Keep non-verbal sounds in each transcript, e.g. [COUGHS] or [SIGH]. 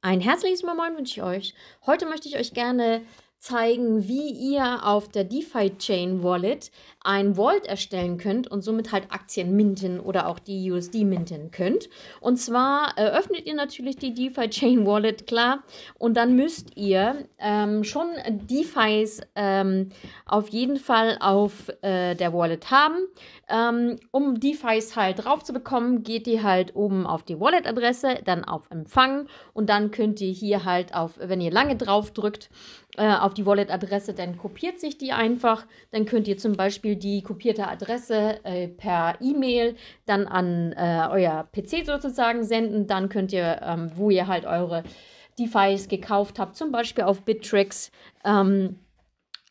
Ein herzliches Moin wünsche ich euch. Heute möchte ich euch gerne zeigen, wie ihr auf der DeFi-Chain Wallet ein Vault erstellen könnt und somit halt Aktien minten oder auch die USD minten könnt. Und zwar eröffnet äh, ihr natürlich die DeFi-Chain Wallet, klar, und dann müsst ihr ähm, schon DeFis ähm, auf jeden Fall auf äh, der Wallet haben. Ähm, um DeFis halt drauf zu bekommen, geht ihr halt oben auf die Wallet-Adresse, dann auf Empfang und dann könnt ihr hier halt auf, wenn ihr lange drauf drückt, äh, auf die Wallet-Adresse, dann kopiert sich die einfach. Dann könnt ihr zum Beispiel die kopierte Adresse äh, per E-Mail dann an äh, euer PC sozusagen senden. Dann könnt ihr, ähm, wo ihr halt eure DeFis gekauft habt, zum Beispiel auf Bittrex, ähm,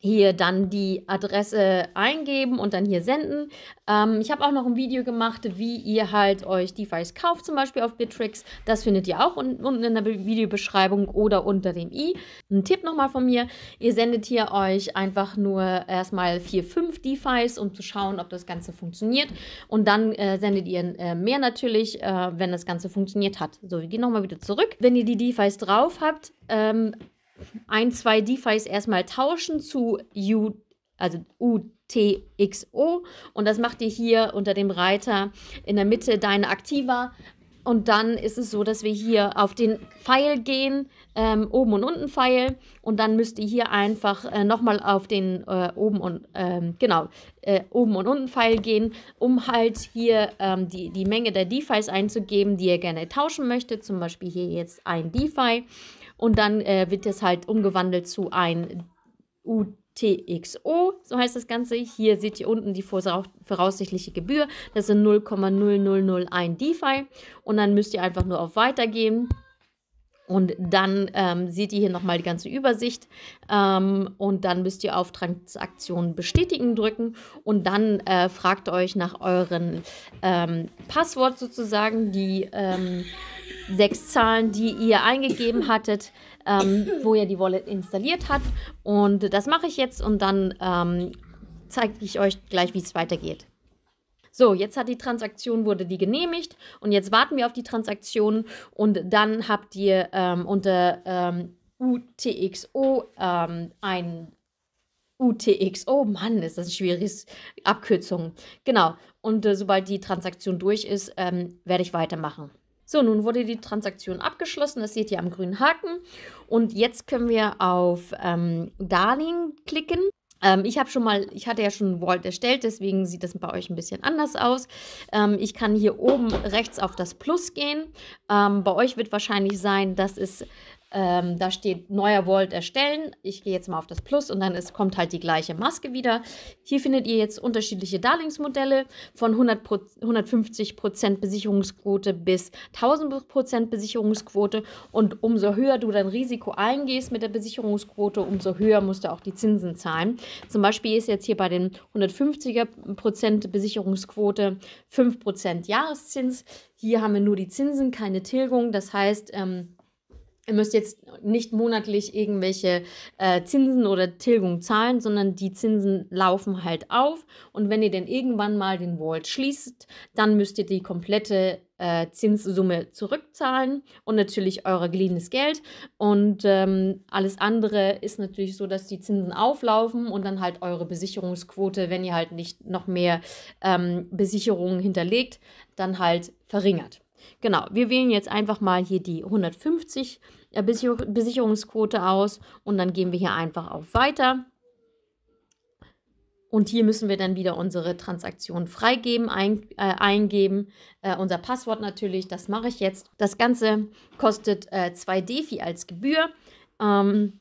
hier dann die Adresse eingeben und dann hier senden. Ähm, ich habe auch noch ein Video gemacht, wie ihr halt euch DeFi's kauft, zum Beispiel auf Bittrex. Das findet ihr auch unten in der Videobeschreibung oder unter dem i. Ein Tipp nochmal von mir, ihr sendet hier euch einfach nur erstmal 4, 5 DeFi's, um zu schauen, ob das Ganze funktioniert. Und dann äh, sendet ihr äh, mehr natürlich, äh, wenn das Ganze funktioniert hat. So, wir gehen nochmal wieder zurück. Wenn ihr die DeFi's drauf habt, ähm, ein, zwei DeFis erstmal tauschen zu U, also UTXO und das macht ihr hier unter dem Reiter in der Mitte deine Aktiva und dann ist es so, dass wir hier auf den Pfeil gehen, ähm, oben und unten Pfeil. Und dann müsst ihr hier einfach äh, nochmal auf den äh, oben und, ähm, genau, äh, oben und unten Pfeil gehen, um halt hier ähm, die, die Menge der DeFis einzugeben, die ihr gerne tauschen möchtet. Zum Beispiel hier jetzt ein DeFi. Und dann äh, wird das halt umgewandelt zu ein UD. TXO, so heißt das Ganze. Hier seht ihr unten die voraussichtliche Gebühr. Das sind 0,0001 DeFi. Und dann müsst ihr einfach nur auf Weitergehen. Und dann ähm, seht ihr hier nochmal die ganze Übersicht. Ähm, und dann müsst ihr auf Transaktion bestätigen drücken. Und dann äh, fragt euch nach euren ähm, Passwort sozusagen, die ähm, sechs Zahlen, die ihr eingegeben hattet ähm, [COUGHS] wo ihr die Wallet installiert habt. Und das mache ich jetzt und dann ähm, zeige ich euch gleich, wie es weitergeht. So, jetzt hat die Transaktion, wurde die genehmigt und jetzt warten wir auf die Transaktion und dann habt ihr ähm, unter ähm, UTXO ähm, ein UTXO, Mann, ist das ein schwieriges Abkürzung. Genau, und äh, sobald die Transaktion durch ist, ähm, werde ich weitermachen. So, nun wurde die Transaktion abgeschlossen. Das seht ihr am grünen Haken. Und jetzt können wir auf ähm, Darling klicken. Ähm, ich habe schon mal, ich hatte ja schon ein Vault erstellt, deswegen sieht das bei euch ein bisschen anders aus. Ähm, ich kann hier oben rechts auf das Plus gehen. Ähm, bei euch wird wahrscheinlich sein, dass es ähm, da steht neuer Vault erstellen. Ich gehe jetzt mal auf das Plus und dann ist, kommt halt die gleiche Maske wieder. Hier findet ihr jetzt unterschiedliche Darlingsmodelle von 100 Pro 150% Besicherungsquote bis 1000% Besicherungsquote. Und umso höher du dein Risiko eingehst mit der Besicherungsquote, umso höher musst du auch die Zinsen zahlen. Zum Beispiel ist jetzt hier bei den 150er% Besicherungsquote 5% Jahreszins. Hier haben wir nur die Zinsen, keine Tilgung. Das heißt, ähm, Ihr müsst jetzt nicht monatlich irgendwelche äh, Zinsen oder Tilgung zahlen, sondern die Zinsen laufen halt auf. Und wenn ihr denn irgendwann mal den Vault schließt, dann müsst ihr die komplette äh, Zinssumme zurückzahlen und natürlich euer geliehenes Geld. Und ähm, alles andere ist natürlich so, dass die Zinsen auflaufen und dann halt eure Besicherungsquote, wenn ihr halt nicht noch mehr ähm, Besicherungen hinterlegt, dann halt verringert. Genau, wir wählen jetzt einfach mal hier die 150 äh, Besicherungsquote aus und dann gehen wir hier einfach auf Weiter. Und hier müssen wir dann wieder unsere Transaktion freigeben, ein, äh, eingeben, äh, unser Passwort natürlich, das mache ich jetzt. Das Ganze kostet äh, 2 Defi als Gebühr. Ähm,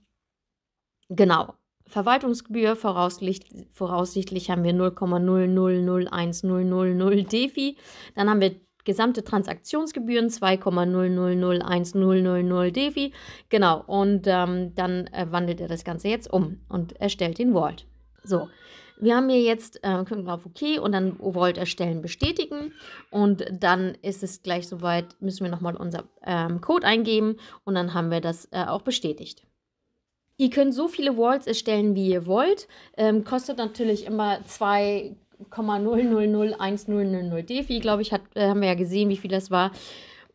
genau, Verwaltungsgebühr, voraussichtlich, voraussichtlich haben wir 0,0001000 Defi. Dann haben wir Gesamte Transaktionsgebühren 2,0001000 DeFi. Genau, und ähm, dann äh, wandelt er das Ganze jetzt um und erstellt den Vault. So, wir haben hier jetzt, äh, können auf OK und dann Vault erstellen, bestätigen. Und dann ist es gleich soweit, müssen wir nochmal unser ähm, Code eingeben und dann haben wir das äh, auch bestätigt. Ihr könnt so viele Walls erstellen, wie ihr wollt. Ähm, kostet natürlich immer zwei 0,000100 Defi, glaube ich, hat, äh, haben wir ja gesehen, wie viel das war.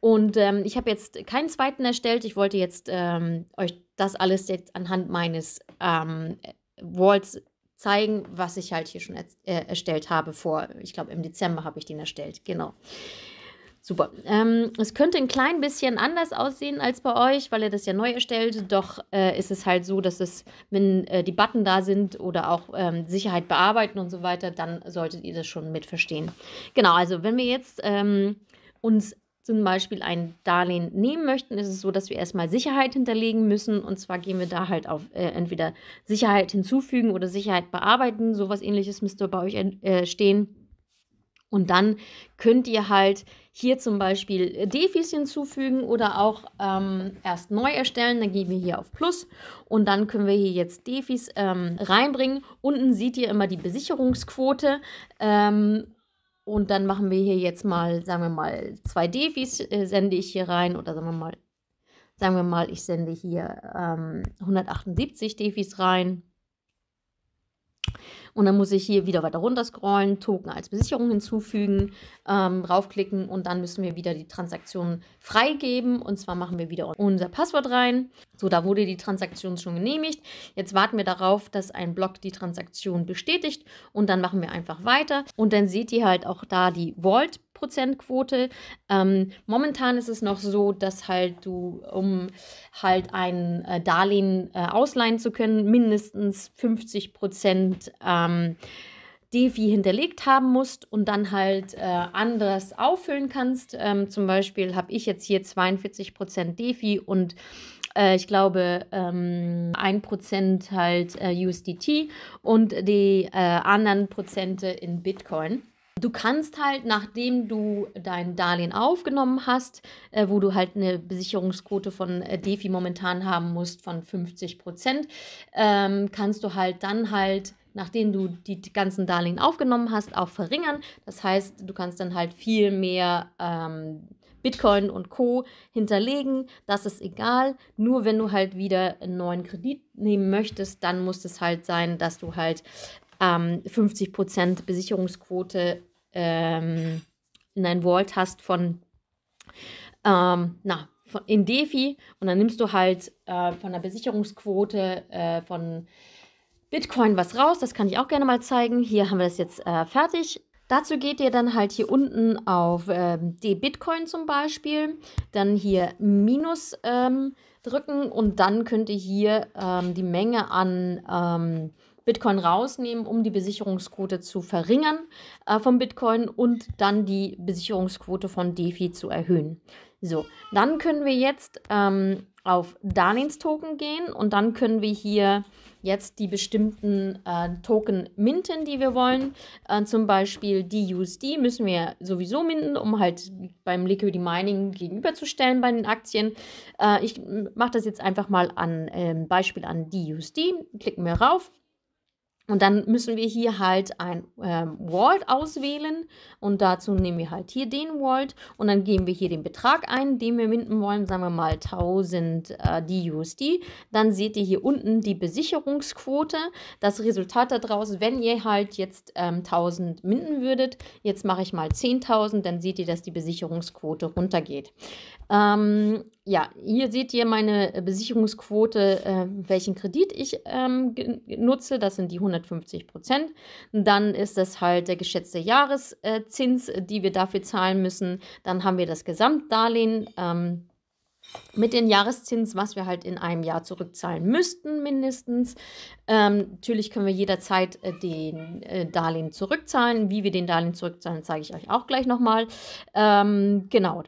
Und ähm, ich habe jetzt keinen zweiten erstellt. Ich wollte jetzt ähm, euch das alles jetzt anhand meines ähm, Walls zeigen, was ich halt hier schon er äh, erstellt habe vor, ich glaube im Dezember habe ich den erstellt, genau. Super. Ähm, es könnte ein klein bisschen anders aussehen als bei euch, weil ihr das ja neu erstellt. Doch äh, ist es halt so, dass es, wenn äh, die Button da sind oder auch ähm, Sicherheit bearbeiten und so weiter, dann solltet ihr das schon mit verstehen. Genau, also wenn wir jetzt ähm, uns zum Beispiel ein Darlehen nehmen möchten, ist es so, dass wir erstmal Sicherheit hinterlegen müssen. Und zwar gehen wir da halt auf äh, entweder Sicherheit hinzufügen oder Sicherheit bearbeiten. Sowas ähnliches müsste bei euch äh, stehen. Und dann könnt ihr halt hier zum Beispiel äh, Defis hinzufügen oder auch ähm, erst neu erstellen. Dann gehen wir hier auf Plus und dann können wir hier jetzt Defis ähm, reinbringen. Unten seht ihr immer die Besicherungsquote. Ähm, und dann machen wir hier jetzt mal, sagen wir mal, zwei Defis äh, sende ich hier rein oder sagen wir mal, sagen wir mal, ich sende hier 178 ähm, Defis rein. Und dann muss ich hier wieder weiter runter scrollen, Token als Besicherung hinzufügen, ähm, raufklicken und dann müssen wir wieder die Transaktion freigeben. Und zwar machen wir wieder unser Passwort rein. So, da wurde die Transaktion schon genehmigt. Jetzt warten wir darauf, dass ein Block die Transaktion bestätigt und dann machen wir einfach weiter. Und dann seht ihr halt auch da die Vault 3% Quote. Ähm, momentan ist es noch so, dass halt du, um halt ein äh, Darlehen äh, ausleihen zu können, mindestens 50% ähm, Defi hinterlegt haben musst und dann halt äh, anders auffüllen kannst. Ähm, zum Beispiel habe ich jetzt hier 42% Prozent Defi und äh, ich glaube ähm, Prozent halt äh, USDT und die äh, anderen Prozente in Bitcoin du kannst halt, nachdem du dein Darlehen aufgenommen hast, äh, wo du halt eine Besicherungsquote von äh, Defi momentan haben musst von 50 Prozent, ähm, kannst du halt dann halt, nachdem du die ganzen Darlehen aufgenommen hast, auch verringern. Das heißt, du kannst dann halt viel mehr ähm, Bitcoin und Co. hinterlegen. Das ist egal. Nur wenn du halt wieder einen neuen Kredit nehmen möchtest, dann muss es halt sein, dass du halt ähm, 50% Besicherungsquote ähm, in dein Vault hast von, ähm, na, von, in DeFi und dann nimmst du halt äh, von der Besicherungsquote äh, von Bitcoin was raus. Das kann ich auch gerne mal zeigen. Hier haben wir das jetzt äh, fertig. Dazu geht ihr dann halt hier unten auf ähm, D-Bitcoin zum Beispiel, dann hier Minus ähm, drücken und dann könnt ihr hier ähm, die Menge an ähm, Bitcoin rausnehmen, um die Besicherungsquote zu verringern äh, vom Bitcoin und dann die Besicherungsquote von DeFi zu erhöhen. So, dann können wir jetzt ähm, auf Darlehenstoken gehen und dann können wir hier jetzt die bestimmten äh, Token minten, die wir wollen. Äh, zum Beispiel die USD müssen wir sowieso minten, um halt beim Liquidity Mining gegenüberzustellen bei den Aktien. Äh, ich mache das jetzt einfach mal an ähm, Beispiel an die USD. Klicken wir rauf. Und dann müssen wir hier halt ein ähm, Vault auswählen und dazu nehmen wir halt hier den Vault und dann geben wir hier den Betrag ein, den wir minden wollen, sagen wir mal 1000 äh, DUSD. Dann seht ihr hier unten die Besicherungsquote, das Resultat daraus, wenn ihr halt jetzt ähm, 1000 minden würdet, jetzt mache ich mal 10.000, dann seht ihr, dass die Besicherungsquote runtergeht. Ähm, ja, hier seht ihr meine äh, Besicherungsquote, äh, welchen Kredit ich ähm, nutze. Das sind die 150 Prozent. Dann ist das halt der geschätzte Jahreszins, äh, die wir dafür zahlen müssen. Dann haben wir das Gesamtdarlehen. Ähm, mit dem Jahreszins, was wir halt in einem Jahr zurückzahlen müssten, mindestens. Ähm, natürlich können wir jederzeit äh, den äh, Darlehen zurückzahlen. Wie wir den Darlehen zurückzahlen, zeige ich euch auch gleich nochmal. Ähm, genau.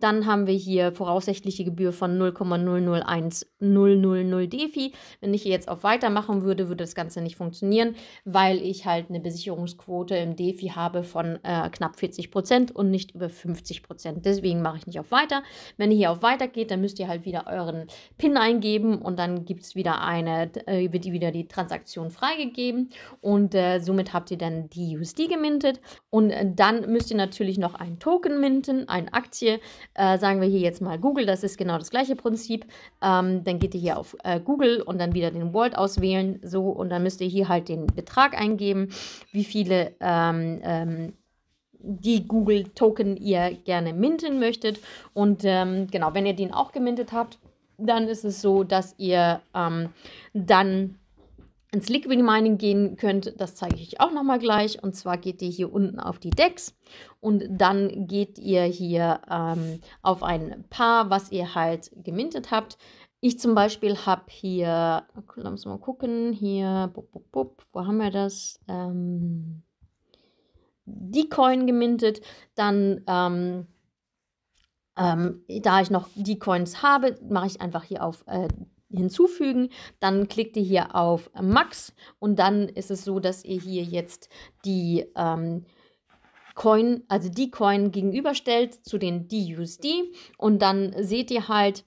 Dann haben wir hier voraussichtliche Gebühr von 0,001000 DeFi. Wenn ich hier jetzt auf Weitermachen würde, würde das Ganze nicht funktionieren, weil ich halt eine Besicherungsquote im DeFi habe von äh, knapp 40 Prozent und nicht über 50 Prozent. Deswegen mache ich nicht auf Weiter. Wenn ihr hier auf Weiter geht, dann müsst ihr halt wieder euren PIN eingeben und dann gibt es wieder eine, äh, wird wieder die Transaktion freigegeben und äh, somit habt ihr dann die USD gemintet und äh, dann müsst ihr natürlich noch einen Token minten, eine Aktie äh, sagen wir hier jetzt mal Google, das ist genau das gleiche Prinzip. Ähm, dann geht ihr hier auf äh, Google und dann wieder den Vault auswählen, so und dann müsst ihr hier halt den Betrag eingeben, wie viele ähm, ähm, die Google Token ihr gerne minten möchtet. Und ähm, genau, wenn ihr den auch gemintet habt, dann ist es so, dass ihr ähm, dann ins Liquid Mining gehen könnt, das zeige ich euch auch nochmal gleich. Und zwar geht ihr hier unten auf die Decks und dann geht ihr hier ähm, auf ein Paar, was ihr halt gemintet habt. Ich zum Beispiel habe hier, lass uns mal gucken, hier, bup, bup, bup, wo haben wir das? Ähm, die Coin gemintet, dann... Ähm, ähm, da ich noch die Coins habe, mache ich einfach hier auf äh, hinzufügen. Dann klickt ihr hier auf Max und dann ist es so, dass ihr hier jetzt die ähm, Coin, also die Coin gegenüberstellt zu den DUSD und dann seht ihr halt,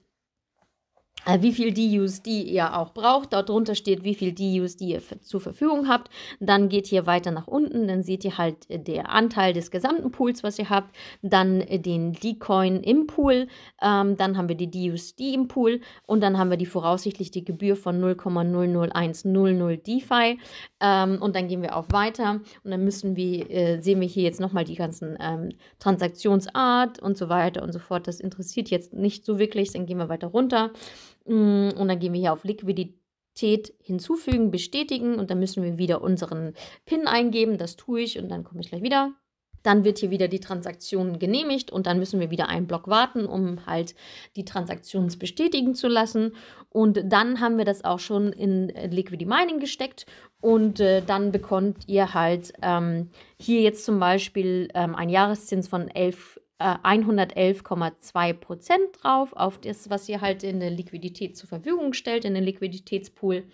äh, wie viel DUSD ihr auch braucht. Dort drunter steht, wie viel DUSD ihr zur Verfügung habt. Dann geht hier weiter nach unten, dann seht ihr halt äh, der Anteil des gesamten Pools, was ihr habt. Dann äh, den D-Coin im Pool, ähm, dann haben wir die DUSD im Pool und dann haben wir die voraussichtliche Gebühr von 0,00100 DeFi. Ähm, und dann gehen wir auf weiter und dann müssen wir, äh, sehen wir hier jetzt nochmal die ganzen ähm, Transaktionsart und so weiter und so fort. Das interessiert jetzt nicht so wirklich, dann gehen wir weiter runter. Mm, und dann gehen wir hier auf Liquidität hinzufügen, bestätigen und dann müssen wir wieder unseren PIN eingeben. Das tue ich und dann komme ich gleich wieder. Dann wird hier wieder die Transaktion genehmigt und dann müssen wir wieder einen Block warten, um halt die Transaktion bestätigen zu lassen. Und dann haben wir das auch schon in Liquidity Mining gesteckt und äh, dann bekommt ihr halt ähm, hier jetzt zum Beispiel ähm, einen Jahreszins von 11 111,2 äh, Prozent drauf, auf das, was ihr halt in der Liquidität zur Verfügung stellt, in den Liquiditätspool.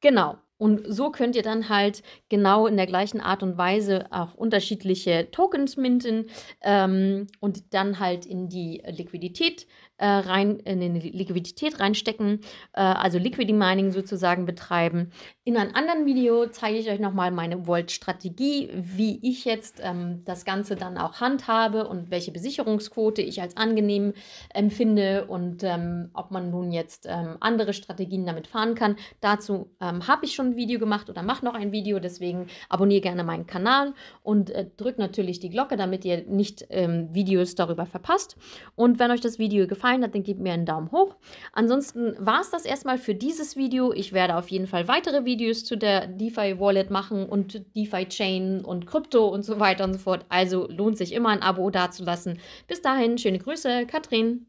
Genau. Und so könnt ihr dann halt genau in der gleichen Art und Weise auch unterschiedliche Tokens minten ähm, und dann halt in die Liquidität äh, rein in die Liquidität reinstecken, äh, also Liquid Mining sozusagen betreiben. In einem anderen Video zeige ich euch nochmal meine Volt-Strategie, wie ich jetzt ähm, das Ganze dann auch handhabe und welche Besicherungsquote ich als angenehm empfinde und ähm, ob man nun jetzt ähm, andere Strategien damit fahren kann. Dazu ähm, habe ich schon ein Video gemacht oder mache noch ein Video, deswegen abonniere gerne meinen Kanal und äh, drückt natürlich die Glocke, damit ihr nicht ähm, Videos darüber verpasst. Und wenn euch das Video gefällt, gefallen hat, dann gib mir einen Daumen hoch. Ansonsten war es das erstmal für dieses Video. Ich werde auf jeden Fall weitere Videos zu der DeFi Wallet machen und DeFi Chain und Krypto und so weiter und so fort. Also lohnt sich immer ein Abo dazulassen. Bis dahin, schöne Grüße, Katrin.